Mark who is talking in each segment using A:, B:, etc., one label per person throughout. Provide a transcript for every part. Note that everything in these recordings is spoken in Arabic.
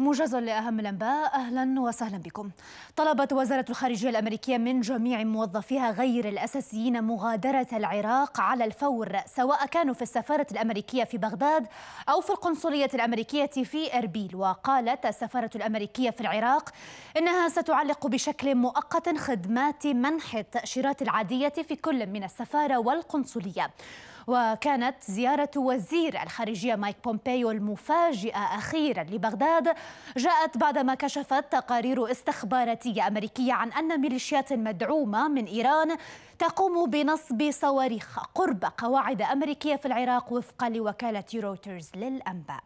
A: موجز لأهم الأنباء أهلا وسهلا بكم طلبت وزارة الخارجية الأمريكية من جميع موظفيها غير الأساسيين مغادرة العراق على الفور سواء كانوا في السفارة الأمريكية في بغداد أو في القنصلية الأمريكية في أربيل وقالت السفارة الأمريكية في العراق إنها ستعلق بشكل مؤقت خدمات منح التأشيرات العادية في كل من السفارة والقنصلية وكانت زيارة وزير الخارجية مايك بومبيو المفاجئة أخيرا لبغداد جاءت بعدما كشفت تقارير استخباراتية أمريكية عن أن ميليشيات مدعومة من إيران تقوم بنصب صواريخ قرب قواعد أمريكية في العراق وفقا لوكالة رويترز للأنباء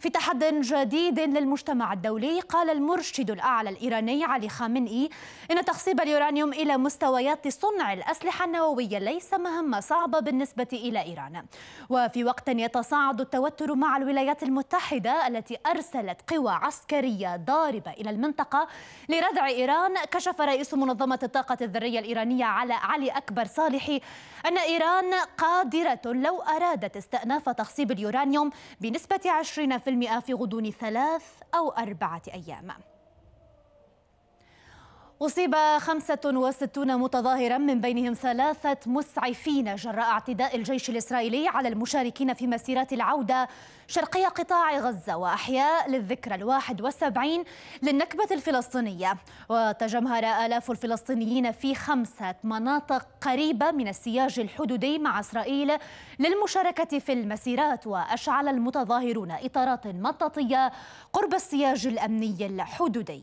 A: في تحد جديد للمجتمع الدولي قال المرشد الأعلى الإيراني علي خامنئي إن تخصيب اليورانيوم إلى مستويات صنع الأسلحة النووية ليس مهمة صعبة بالنسبة إلى إيران وفي وقت يتصاعد التوتر مع الولايات المتحدة التي أرسلت قوى عسكرية ضاربة إلى المنطقة لردع إيران كشف رئيس منظمة الطاقة الذرية الإيرانية على علي أكبر صالحي أن إيران قادرة لو أرادت استئناف تخصيب اليورانيوم بنسبة 20% في غضون ثلاث أو أربعة أيام أصيب 65 متظاهرا من بينهم ثلاثة مسعفين جراء اعتداء الجيش الإسرائيلي على المشاركين في مسيرات العودة شرقي قطاع غزة وأحياء للذكرى الواحد والسبعين للنكبة الفلسطينية وتجمهر آلاف الفلسطينيين في خمسة مناطق قريبة من السياج الحدودي مع إسرائيل للمشاركة في المسيرات وأشعل المتظاهرون إطارات مطاطية قرب السياج الأمني الحدودي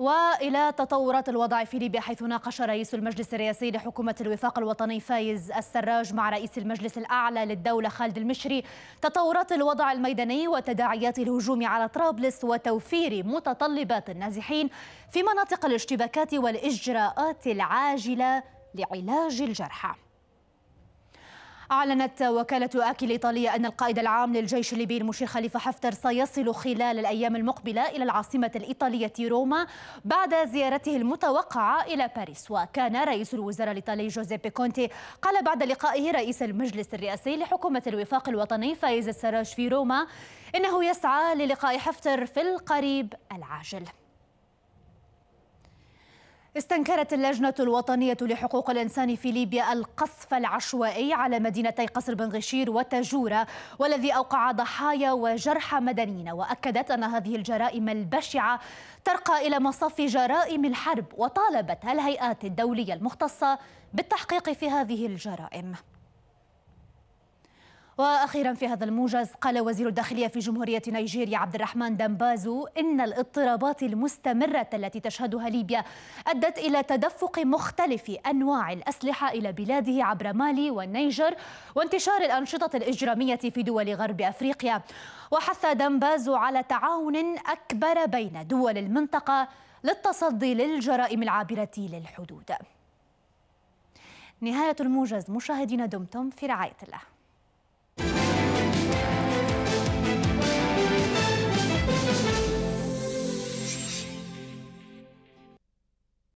A: والى تطورات الوضع في ليبيا حيث ناقش رئيس المجلس الرئاسي لحكومه الوفاق الوطني فايز السراج مع رئيس المجلس الاعلى للدوله خالد المشري تطورات الوضع الميداني وتداعيات الهجوم على طرابلس وتوفير متطلبات النازحين في مناطق الاشتباكات والاجراءات العاجله لعلاج الجرحى أعلنت وكالة آكل الإيطالية أن القائد العام للجيش الليبي المشير خليفة حفتر سيصل خلال الأيام المقبلة إلى العاصمة الإيطالية روما بعد زيارته المتوقعة إلى باريس وكان رئيس الوزراء الإيطالي جوزيبي كونتي قال بعد لقائه رئيس المجلس الرئاسي لحكومة الوفاق الوطني فايز السراج في روما إنه يسعى للقاء حفتر في القريب العاجل استنكرت اللجنة الوطنية لحقوق الإنسان في ليبيا القصف العشوائي على مدينتي قصر بن غشير وتجورة والذي أوقع ضحايا وجرحى مدنيين وأكدت أن هذه الجرائم البشعة ترقى إلى مصاف جرائم الحرب وطالبت الهيئات الدولية المختصة بالتحقيق في هذه الجرائم واخيرا في هذا الموجز قال وزير الداخليه في جمهوريه نيجيريا عبد الرحمن دامبازو ان الاضطرابات المستمره التي تشهدها ليبيا ادت الى تدفق مختلف انواع الاسلحه الى بلاده عبر مالي والنيجر وانتشار الانشطه الاجراميه في دول غرب افريقيا وحث دامبازو على تعاون اكبر بين دول المنطقه للتصدي للجرائم العابره للحدود نهايه الموجز مشاهدينا دمتم في رعايه الله